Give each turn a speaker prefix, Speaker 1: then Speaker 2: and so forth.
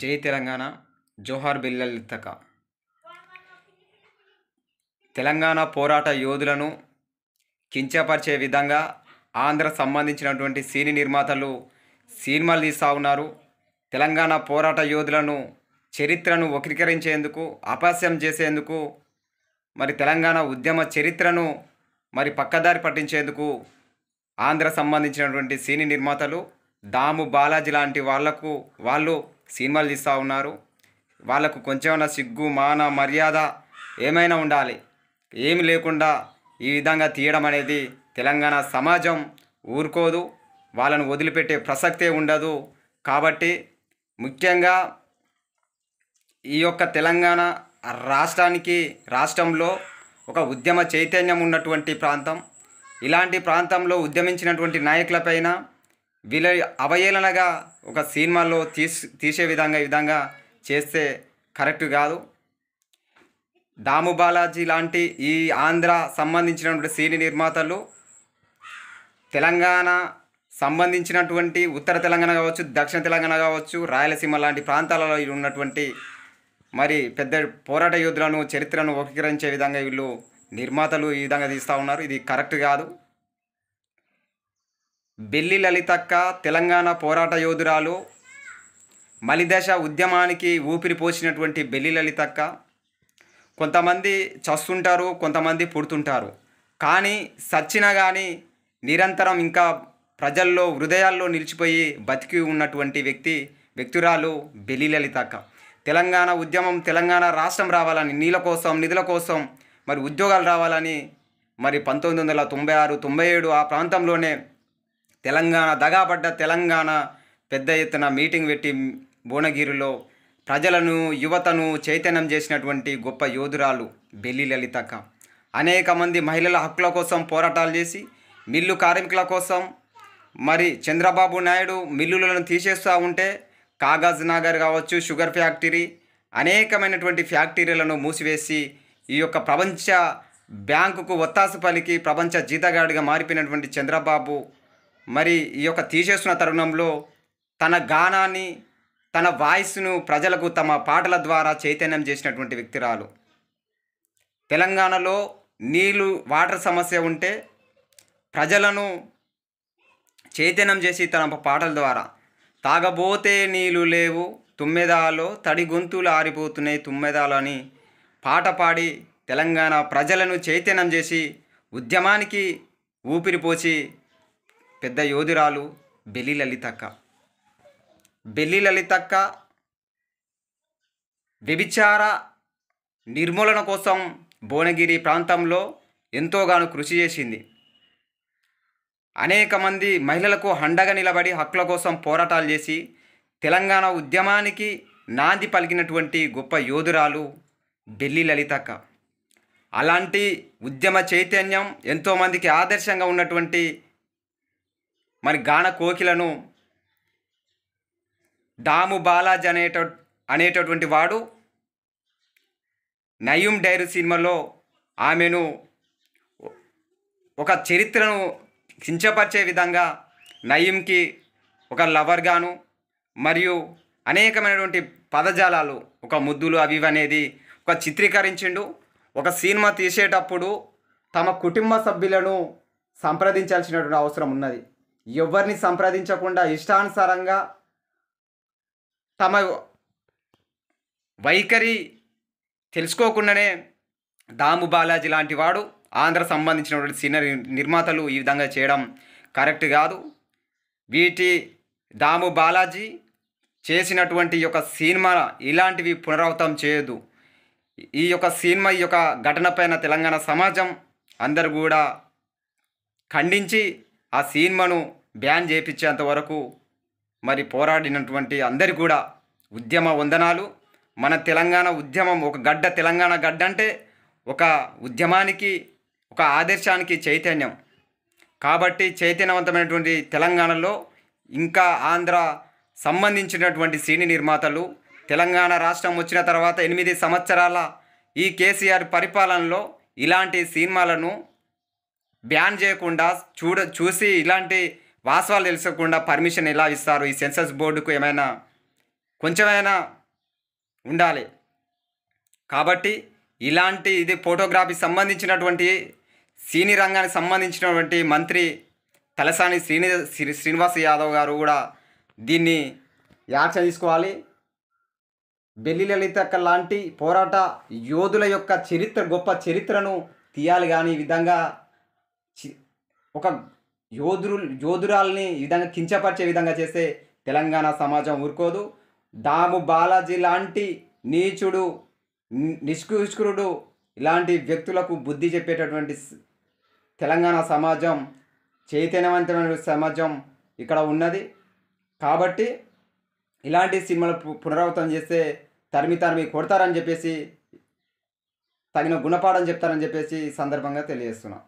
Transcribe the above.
Speaker 1: జై తెలంగాణ జోహార్ బిల్లలిత్తక తెలంగాణ పోరాట యోధులను కించపరిచే విధంగా ఆంధ్ర సంబంధించినటువంటి సీని నిర్మాతలు సినిమాలు తీస్తూ ఉన్నారు తెలంగాణ పోరాట యోధులను చరిత్రను వక్రీకరించేందుకు అపహాస్యం చేసేందుకు మరి తెలంగాణ ఉద్యమ చరిత్రను మరి పక్కదారి పట్టించేందుకు ఆంధ్ర సంబంధించినటువంటి సీని నిర్మాతలు దాము బాలాజీ లాంటి వాళ్లకు వాళ్ళు సినిమాలు తీస్తూ ఉన్నారు వాళ్ళకు కొంచెమైనా సిగ్గు మాన మర్యాద ఏమైనా ఉండాలి ఏమి లేకుండా ఈ విధంగా తీయడం అనేది తెలంగాణ సమాజం ఊరుకోదు వాళ్ళను వదిలిపెట్టే ప్రసక్తే ఉండదు కాబట్టి ముఖ్యంగా ఈ యొక్క తెలంగాణ రాష్ట్రానికి రాష్ట్రంలో ఒక ఉద్యమ చైతన్యం ఉన్నటువంటి ప్రాంతం ఇలాంటి ప్రాంతంలో ఉద్యమించినటువంటి నాయకులపైన వీళ్ళ అవహేళనగా ఒక సినిమాలో తీసి తీసే విధంగా ఈ విధంగా చేస్తే కరెక్ట్ కాదు దాము బాలాజీ లాంటి ఈ ఆంధ్ర సంబంధించినటువంటి సీని నిర్మాతలు తెలంగాణ సంబంధించినటువంటి ఉత్తర తెలంగాణ కావచ్చు దక్షిణ తెలంగాణ కావచ్చు రాయలసీమ లాంటి ప్రాంతాలలో ఉన్నటువంటి మరి పెద్ద పోరాట యోధులను చరిత్రను వక్రీకరించే విధంగా వీళ్ళు నిర్మాతలు ఈ విధంగా తీస్తూ ఉన్నారు ఇది కరెక్ట్ కాదు బెల్లి లలితక్క తెలంగాణ పోరాట యోధురాలు మలిదశ ఉద్యమానికి ఊపిరి పోసినటువంటి బెల్లి లలితక్క కొంతమంది చస్తుంటారు కొంతమంది పుడుతుంటారు కానీ సచ్చిన కానీ నిరంతరం ఇంకా ప్రజల్లో హృదయాల్లో నిలిచిపోయి బతికి ఉన్నటువంటి వ్యక్తి వ్యక్తురాలు బెల్లి లలితక్క తెలంగాణ ఉద్యమం తెలంగాణ రాష్ట్రం రావాలని నీళ్ళ కోసం నిధుల కోసం మరి ఉద్యోగాలు రావాలని మరి పంతొమ్మిది వందల తొంభై ఆరు తొంభై ఏడు ఆ ప్రాంతంలోనే తెలంగాణ దగాబడ్డ తెలంగాణ పెద్ద ఎత్తున మీటింగ్ పెట్టి భువనగిరిలో ప్రజలను యువతను చైతన్యం చేసినటువంటి గొప్ప యోధురాలు బెల్లి లలితక అనేక మంది మహిళల హక్కుల కోసం పోరాటాలు చేసి మిల్లు కార్మికుల కోసం మరి చంద్రబాబు నాయుడు మిల్లులను తీసేస్తూ ఉంటే కాగజ్ నగర్ కావచ్చు షుగర్ ఫ్యాక్టరీ అనేకమైనటువంటి ఫ్యాక్టరీలను మూసివేసి ఈ యొక్క ప్రపంచ బ్యాంకుకు ఒత్తాసు పలికి ప్రపంచ జీతగాడిగా మారిపోయినటువంటి చంద్రబాబు మరి ఈ యొక్క తీసేస్తున్న తరుణంలో తన గానాన్ని తన వాయిస్ను ప్రజలకు తమ పాటల ద్వారా చైతన్యం చేసినటువంటి వ్యక్తిరాలు తెలంగాణలో నీళ్ళు వాటర్ సమస్య ఉంటే ప్రజలను చైతన్యం చేసి తన పాటల ద్వారా తాగబోతే నీళ్ళు లేవు తుమ్మెదాలో తడి గొంతులు ఆరిపోతున్నాయి తుమ్మెదాలు అని పాట పాడి తెలంగాణ ప్రజలను చైతన్యం చేసి ఉద్యమానికి ఊపిరిపోసి పెద్ద యోధురాలు బెల్లి లలితక్క బెల్లి లలితక్క వ్యభిచార నిర్మూలన కోసం భువనగిరి ప్రాంతంలో ఎంతోగాను కృషి చేసింది అనేక మంది మహిళలకు హండగా నిలబడి హక్కుల కోసం పోరాటాలు చేసి తెలంగాణ ఉద్యమానికి నాంది పలికినటువంటి గొప్ప యోధురాలు బెల్లి లలితక్క అలాంటి ఉద్యమ చైతన్యం ఎంతోమందికి ఆదర్శంగా ఉన్నటువంటి మరి గాన కోకిలను దాము బాలాజ్ అనేట అనేటటువంటి వాడు నయూమ్ డైరీ సినిమాలో ఆమెను ఒక చరిత్రను కించపరిచే విధంగా నయీంకి ఒక లవర్ గాను మరియు అనేకమైనటువంటి పదజాలాలు ఒక ముద్దులు అవి అనేది ఒక చిత్రీకరించిండు ఒక సినిమా తీసేటప్పుడు తమ కుటుంబ సభ్యులను సంప్రదించాల్సినటువంటి అవసరం ఉన్నది ఎవరిని సంప్రదించకుండా ఇష్టానుసారంగా తమ వైఖరి తెలుసుకోకుండానే దాము బాలాజీ లాంటి వాడు ఆంధ్ర సంబంధించినటువంటి సినీ నిర్మాతలు ఈ విధంగా చేయడం కరెక్ట్ కాదు వీటి దాము బాలాజీ చేసినటువంటి యొక్క సినిమా ఇలాంటివి పునరావృతం చేయదు ఈ యొక్క సినిమా యొక్క ఘటన పైన తెలంగాణ సమాజం అందరు కూడా ఖండించి ఆ సినిమాను బ్యాన్ చేయించేంత వరకు మరి పోరాడినటువంటి అందరి కూడా ఉద్యమ వందనాలు మన తెలంగాణ ఉద్యమం ఒక గడ్డ తెలంగాణ గడ్డ అంటే ఒక ఉద్యమానికి ఒక ఆదర్శానికి చైతన్యం కాబట్టి చైతన్యవంతమైనటువంటి తెలంగాణలో ఇంకా ఆంధ్ర సంబంధించినటువంటి సినీ నిర్మాతలు తెలంగాణ రాష్ట్రం వచ్చిన తర్వాత ఎనిమిది సంవత్సరాల ఈ కేసీఆర్ పరిపాలనలో ఇలాంటి సినిమాలను బ్యాన్ చేయకుండా చూడ చూసి ఇలాంటి వాసవాలు తెలుసుకోకుండా పర్మిషన్ ఎలా ఇస్తారు ఈ సెన్సస్ బోర్డుకు ఏమైనా కొంచెమైనా ఉండాలి కాబట్టి ఇలాంటి ఇది ఫోటోగ్రఫీ సంబంధించినటువంటి సినీ రంగానికి సంబంధించినటువంటి మంత్రి తలసాని శ్రీని శ్రీ శ్రీనివాస్ యాదవ్ గారు కూడా దీన్ని యాక్షన్ తీసుకోవాలి బెల్లి లలిత లాంటి పోరాట యోధుల యొక్క చరిత్ర గొప్ప చరిత్రను తీయాలి కానీ ఈ విధంగా ఒక యోధురు యోధురాల్ని ఈ విధంగా కించపరిచే విధంగా చేస్తే తెలంగాణ సమాజం ఊరుకోదు దాము బాలాజీ లాంటి నీచుడు నిష్కృష్కురుడు ఇలాంటి వ్యక్తులకు బుద్ధి చెప్పేటటువంటి తెలంగాణ సమాజం చైతన్యవంతమైన సమాజం ఇక్కడ ఉన్నది కాబట్టి ఇలాంటి సినిమాలు పునరావృతం చేస్తే తరిమి తరిమి కొడతారని చెప్పేసి తగిన గుణపాఠం చెప్తారని చెప్పేసి సందర్భంగా తెలియజేస్తున్నాం